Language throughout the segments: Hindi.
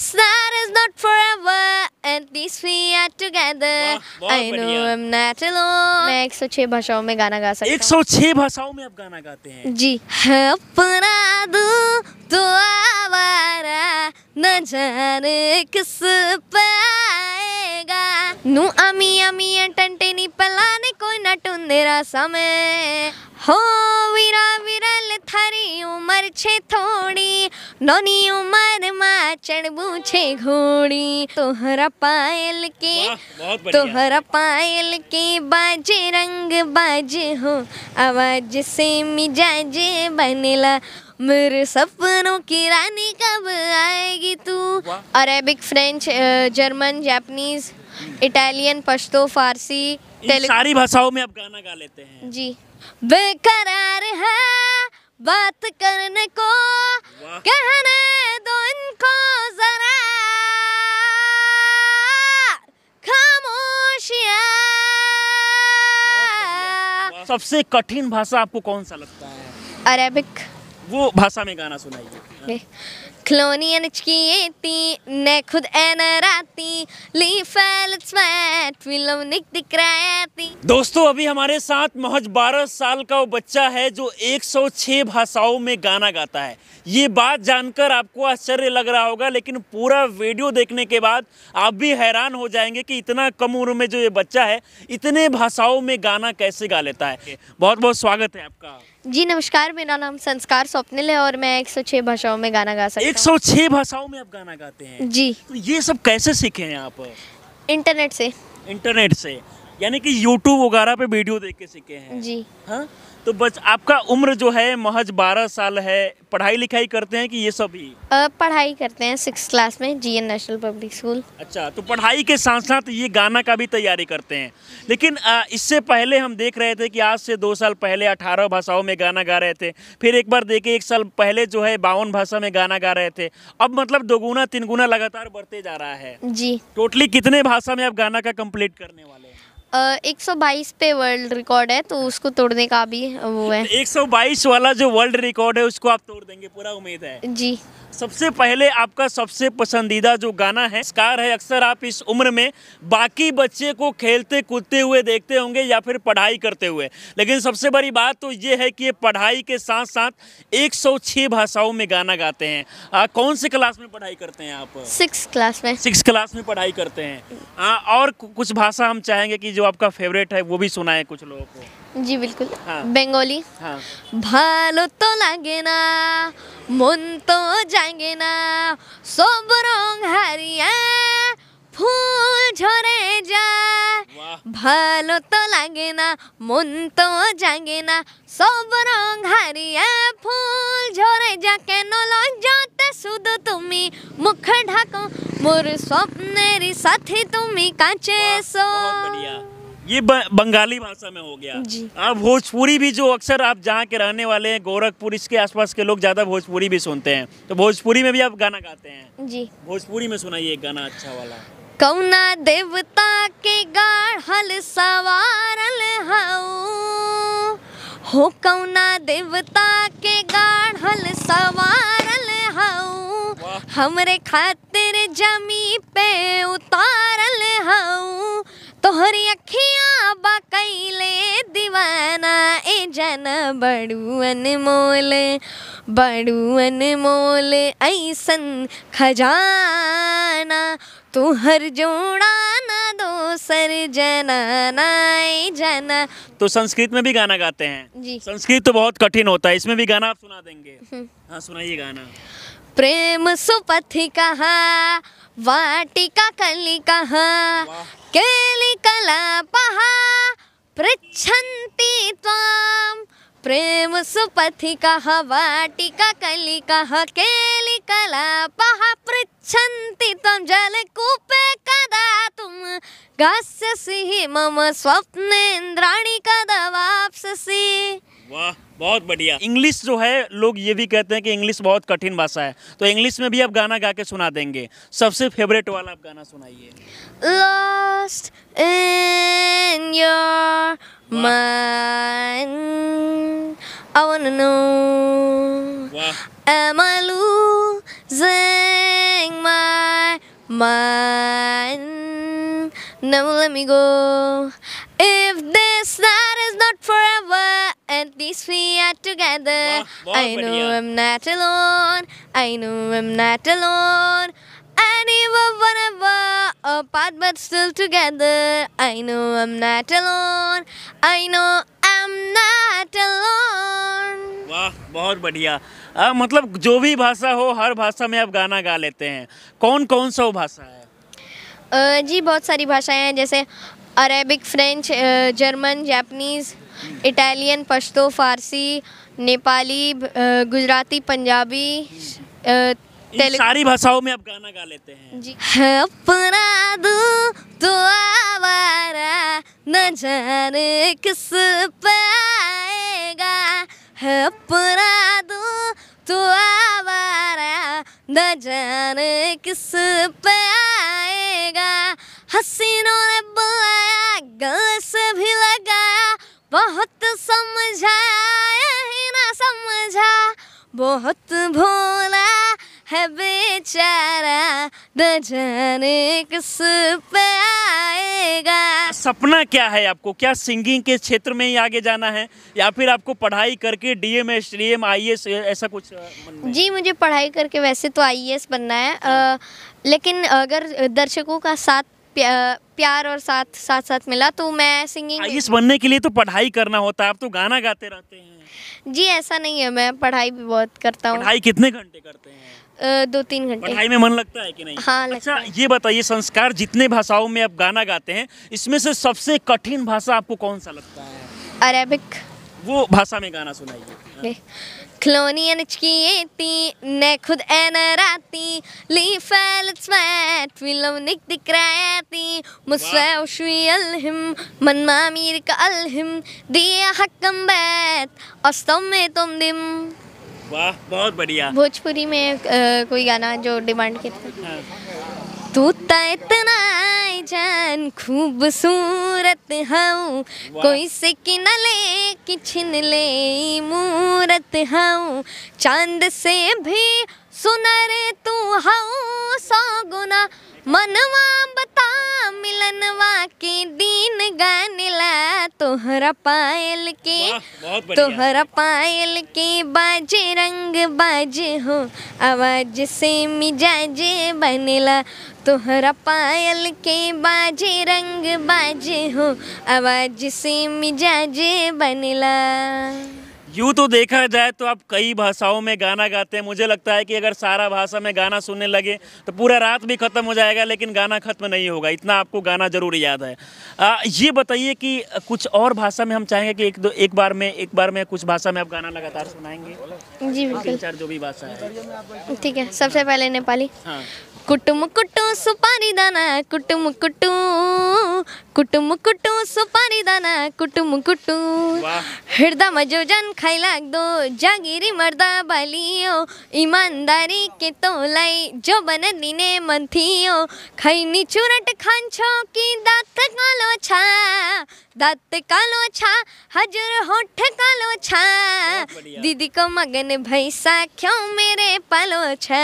this night not forever. At least we are together. I know I'm not alone. मैं 106 भाषाओं में गाना गा सकता 106 भाषाओं में आप गाना गाते हैं जी अपना दूँ तो आवारा न जाने किस पे आएगा नू अमिया పల్లానే సమే హో విరల్ ఉమర్ ఉమర్ మా पायल के बाजे रंग बाजे हो आवाज से मिजाज बनेला मेरे सपनों की रानी कब आएगी तू Arabic French German Japanese Italian Pashto Farsi सारी भाषाओं में आप गाना गा लेते हैं जी बेकरार है बात करने को कहने दो इनको जरा खामोशिया सबसे कठिन भाषा आपको कौन सा लगता है अरेबिक वो भाषा में गाना सुनाइए Clonian chieti, nekud enarati, lethal sweat, willow nick dikrayati. दोस्तों अभी हमारे साथ महज 12 साल का वो बच्चा है जो 106 भाषाओं में गाना गाता है ये बात जानकर आपको आश्चर्य लग रहा होगा लेकिन पूरा वीडियो देखने के बाद आप भी हैरान हो जाएंगे कि इतना कम उम्र में जो ये बच्चा है इतने भाषाओं में गाना कैसे गा लेता है बहुत बहुत स्वागत है आपका जी नमस्कार मेरा नाम संस्कार स्वप्निल है और मैं 106 भाषाओं में गाना गा सकता सौ छह भाषाओं में आप गाना गाते हैं जी तो ये सब कैसे सीखे हैं आप इंटरनेट से इंटरनेट से यानी कि यूट्यूब वगैरह पे वीडियो देख के सीखे हैं जी हाँ तो बस आपका उम्र जो है महज बारह साल है पढ़ाई लिखाई करते हैं कि ये सब ही पढ़ाई करते हैं सिक्स क्लास में G N national public school अच्छा तो पढ़ाई के साथ साथ ये गाना का भी तैयारी करते हैं लेकिन इससे पहले हम देख रहे थे कि आज से दो साल पहले अठारह भाषाओं में गाना गा रहे थे फिर एक बार देखे एक साल पहले जो है बावन भाषा में गाना गा रहे थे अब मतलब दोगुना तीन गुना लगातार बढ़ते जा रहा है जी टोटली कितने भाषा में आप गाना का कम्प्लीट करने वाले हैं एक सौ बाईस पे वर्ल्ड रिकॉर्ड है तो उसको तोड़ने का भी वो है एक सौ बाईस वाला जो वर्ल्ड रिकॉर्ड है उसको आप तोड़ देंगे पूरा उम्मीद है जी सबसे पहले आपका सबसे पसंदीदा जो गाना है स्कार है अक्सर आप इस उम्र में बाकी बच्चे को खेलते कूदते हुए देखते होंगे या फिर पढ़ाई करते हुए लेकिन सबसे बड़ी बात तो ये है कि ये पढ़ाई के साथ साथ 106 भाषाओं में गाना गाते हैं आ, कौन से क्लास में पढ़ाई करते हैं आप सिक्स क्लास में सिक्स क्लास में पढ़ाई करते हैं आ, और कुछ भाषा हम चाहेंगे कि जो आपका फेवरेट है वो भी सुनाए कुछ लोगों को जी बिल्कुल हाँ। बंगाली हाँ। भालो तो लागे ना मन तो जागे ना सब रंग हरिया फूल झरे जा भालो तो लागे ना मन तो जाएंगे ना सब रंग हरिया फूल झरे जा केनो लज्जाते सुद तुमी मुख ढाको मोर स्वप्नेरी साथी तुमी काचे सो ये बंगाली भाषा में हो गया आप भोजपुरी भी जो अक्सर आप जहाँ के रहने वाले हैं गोरखपुर इसके आसपास के लोग ज़्यादा भोजपुरी भी सुनते हैं तो भोजपुरी में भी आप गाना गाते हैं जी भोजपुरी में सुनाइए गाना अच्छा वाला कौना देवता के गाढ़ल सवार हो कौना देवता के गाढ़ल सवार हमरे खातिर जमी पे उतारल हऊ तोहरी अखियाँ बकैले दीवाना ए जन बड़ू अनमोल बड़ू अनमोल ऐसन खजाना तू हर जोड़ा ना दोसर जनाना ए जना तो संस्कृत में भी गाना गाते हैं जी संस्कृत तो बहुत कठिन होता है इसमें भी गाना आप सुना देंगे हम्म। हाँ सुनाइए गाना प्रेम सुपथी कहा वाटिका कली कहा केली कला पहा पृच्छन्ति त्वां प्रेम सुपथिकः केलिकलापः कला पहा पृच्छन्ति त्वं जलकूपे कदा तुं गास्यसि मम स्वप्नेन्द्राणि कदा वाप्स्यसि वाह बहुत बढ़िया इंग्लिश जो है लोग ये भी कहते हैं कि इंग्लिश बहुत कठिन भाषा है तो इंग्लिश में भी आप गाना गा के सुना देंगे सबसे फेवरेट वाला आप गाना सुनाइए last in your mind I wanna know Am I losing Now let me go. If this night is not forever, at least we are together. Wow, wow, I know बढ़िया. I'm not alone. I know I'm not alone. And even whenever apart, but still together. I know I'm not alone. I know I'm not alone. वाह बहुत बढ़िया मतलब जो भी भाषा हो हर भाषा में आप गाना गा लेते हैं कौन कौन सा वो भाषा है जी बहुत सारी भाषाएं हैं जैसे Arabic French German Japanese Italian Pashto Farsi Nepali Gujarati Punjabi सारी भाषाओं में आप गाना गा लेते हैं जी अपना दू तो आवारा न जाने किस पाएगा अपना दू तो आवारा न जाने किस पाएगा हसीनों ने बुलाया गले से भी लगाया बहुत समझाया ही ना समझा बहुत भोला है बेचारा न जाने किस पे आएगा सपना क्या है आपको क्या सिंगिंग के क्षेत्र में ही आगे जाना है या फिर आपको पढ़ाई करके D M S D M I S ऐसा कुछ जी मुझे पढ़ाई करके वैसे तो आई एस e बनना है आ, लेकिन अगर दर्शकों का साथ प्यार और साथ साथ साथ मिला तो मैं सिंगिंग आईएस बनने के लिए तो पढ़ाई करना होता है आप तो गाना गाते रहते हैं जी ऐसा नहीं है मैं पढ़ाई भी बहुत करता हूँ पढ़ाई कितने घंटे करते हैं दो तीन घंटे पढ़ाई में मन लगता है कि नहीं हाँ अच्छा ये बताइए संस्कार जितने भाषाओं में आप गाना गाते हैं इसमें से सबसे कठिन भाषा आपको कौन सा लगता है अरेबिक वो भाषा में गाना सुनाइए Clonian HKT, Nekud Anarati, Lefal Sweat, Willow Nick the Cryati, Musfaw Shri Alhim, Manma Mirka Alhim, Dia Hakam Bat, Astam Metum Dim. वाह बहुत बढ़िया भोजपुरी में आ, कोई गाना जो डिमांड किया था तू तो इतना जान खूबसूरत हूँ कोई से कि न ले कि छिन ले मूरत हूँ चांद से भी सुनर तू हूँ सौ गुना मनवा बता मिलनवा के दीन गाने ला तोहरा पायल के तोहरा पायल के बाजे रंग बाजे हो आवाज से मिजाजे बनला तोहरा पायल के बाजे रंग बाजे हो आवाज से मिजाजे बनला यूँ तो देखा जाए तो आप कई भाषाओं में गाना गाते हैं मुझे लगता है कि अगर सारा भाषा में गाना सुनने लगे तो पूरा रात भी ख़त्म हो जाएगा लेकिन गाना ख़त्म नहीं होगा इतना आपको गाना ज़रूर याद है आ, ये बताइए कि कुछ और भाषा में हम चाहेंगे कि एक दो एक बार में एक बार में कुछ भाषा में आप गाना लगातार सुनाएंगे जी बिल्कुल चार जो भी भाषा है ठीक है सबसे पहले नेपाली हाँ कुटुम कुटुम सुपारी मजो जन खाई लाग दो जागीरी मर्दा बालियो ईमानदारी के तो लाई जो बन दिने मन थियो खैनी चुरट खांछो की दात कालो छा दात कालो छा हजर होठ कालो छा दीदी को मगन भैसा क्यों मेरे पालो छा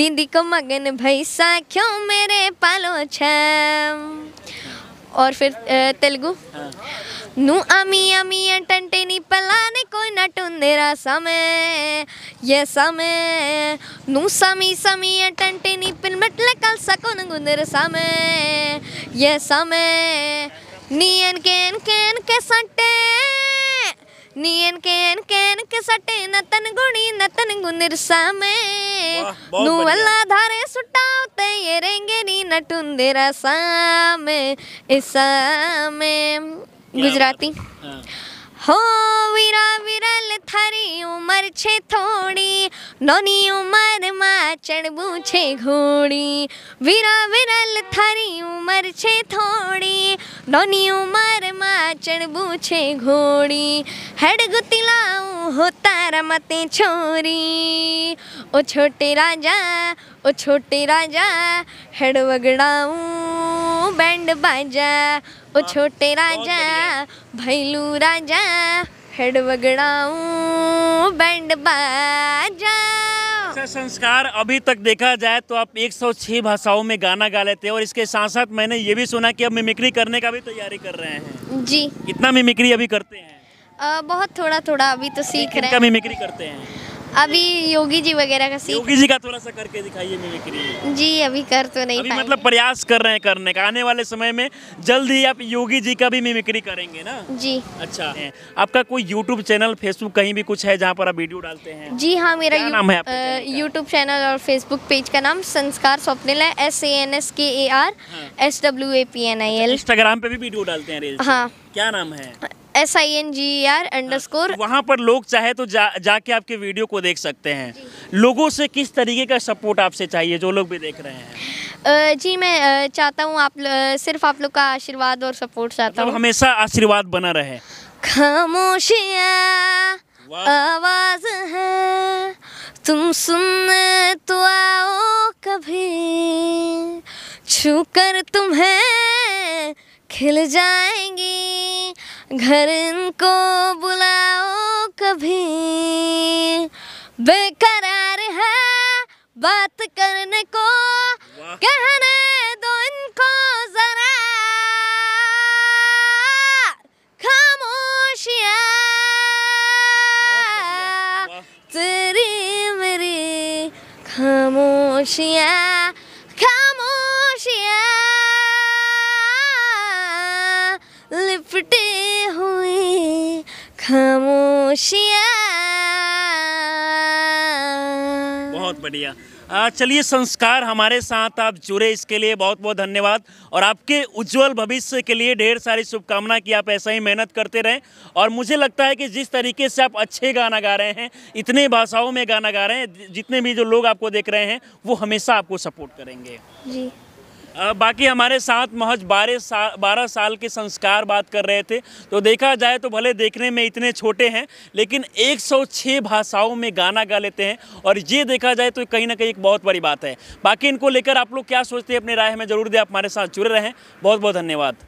दीदी को मगन और भैसा क्यों मेरे पालो और फिर तेलुगु नू अमी अमी टंटे नी पलाने कोई नटुंदेरा समय ये समय नू समी समी टंटे नी पिल मटले कल सकोन गुंदेर समय ये समय नी एन के एन के एन के सटे నీ ఎన్కేన్కేన్కి సటే నతను గుడి నతను గుందిరిసామే నువ్వల్లా ధారే सुटा ये रेंगे नी नटुंदे रसामे इसामे गुजराती हाँ। हो वीरा विरल थारी उमर छे थोड़ी नोनी उमर मा चढ़बू घोड़ी वीरा विरल थरी उमर छे थोड़ी नोनी उमर मा चढ़बू घोड़ी हेड गुतिला तारा मते छोरी ओ छोटे राजा ओ छोटे राजा हेड वगड़ाऊ बैंड बाजा ओ हाँ, छोटे राजा भैलू राजा हेड वगड़ाऊ बैंड बाजा अच्छा, संस्कार अभी तक देखा जाए तो आप 106 भाषाओं में गाना गा लेते हैं और इसके साथ साथ मैंने ये भी सुना कि अब मिमिक्री करने का भी तैयारी कर रहे हैं जी कितना मिमिक्री अभी करते हैं आ, बहुत थोड़ा थोड़ा अभी तो सीख रहे हैं मिमिक्री करते हैं अभी योगी जी वगैरह का सीख योगी जी का थोड़ा सा करके दिखाइए मिमिक्री जी अभी कर तो नहीं अभी मतलब प्रयास कर रहे हैं करने का आने वाले समय में जल्द ही आप योगी जी का भी मिमिक्री करेंगे ना जी अच्छा आपका कोई यूट्यूब चैनल फेसबुक कहीं भी कुछ है जहाँ पर आप वीडियो डालते हैं जी हाँ मेरा नाम है यूट्यूब चैनल और फेसबुक पेज का नाम संस्कार स्वप्निल है S A N S K A R S W A P N I L Instagram पे भी वीडियो डालते हैं हाँ क्या नाम है S I N G R underscore वहाँ पर लोग चाहे तो जा जाके आपके वीडियो को देख सकते हैं लोगों से किस तरीके का सपोर्ट आपसे चाहिए जो लोग भी देख रहे हैं जी मैं चाहता हूँ आप सिर्फ आप लोग का आशीर्वाद और सपोर्ट चाहता मतलब हूँ हमेशा आशीर्वाद बना रहे खामोशिया आवाज है तुम सुनने तो आओ कभी छू कर तुम्हें खिल जाएंगी घर इनको बुलाओ कभी बेकरार है बात करने को कहने दो इनको जरा खामोशिया तेरी मेरी खामोशिया बढ़िया चलिए संस्कार हमारे साथ आप जुड़े इसके लिए बहुत बहुत धन्यवाद और आपके उज्जवल भविष्य के लिए ढेर सारी शुभकामना कि आप ऐसा ही मेहनत करते रहें और मुझे लगता है कि जिस तरीके से आप अच्छे गाना गा रहे हैं इतने भाषाओं में गाना गा रहे हैं जितने भी जो लोग आपको देख रहे हैं वो हमेशा आपको सपोर्ट करेंगे जी बाकी हमारे साथ महज बारह साल बारह साल के संस्कार बात कर रहे थे तो देखा जाए तो भले देखने में इतने छोटे हैं लेकिन 106 भाषाओं में गाना गा लेते हैं और ये देखा जाए तो कहीं ना कहीं एक बहुत बड़ी बात है बाकी इनको लेकर आप लोग क्या सोचते हैं अपने राय में ज़रूर दें आप हमारे साथ जुड़े रहें बहुत बहुत धन्यवाद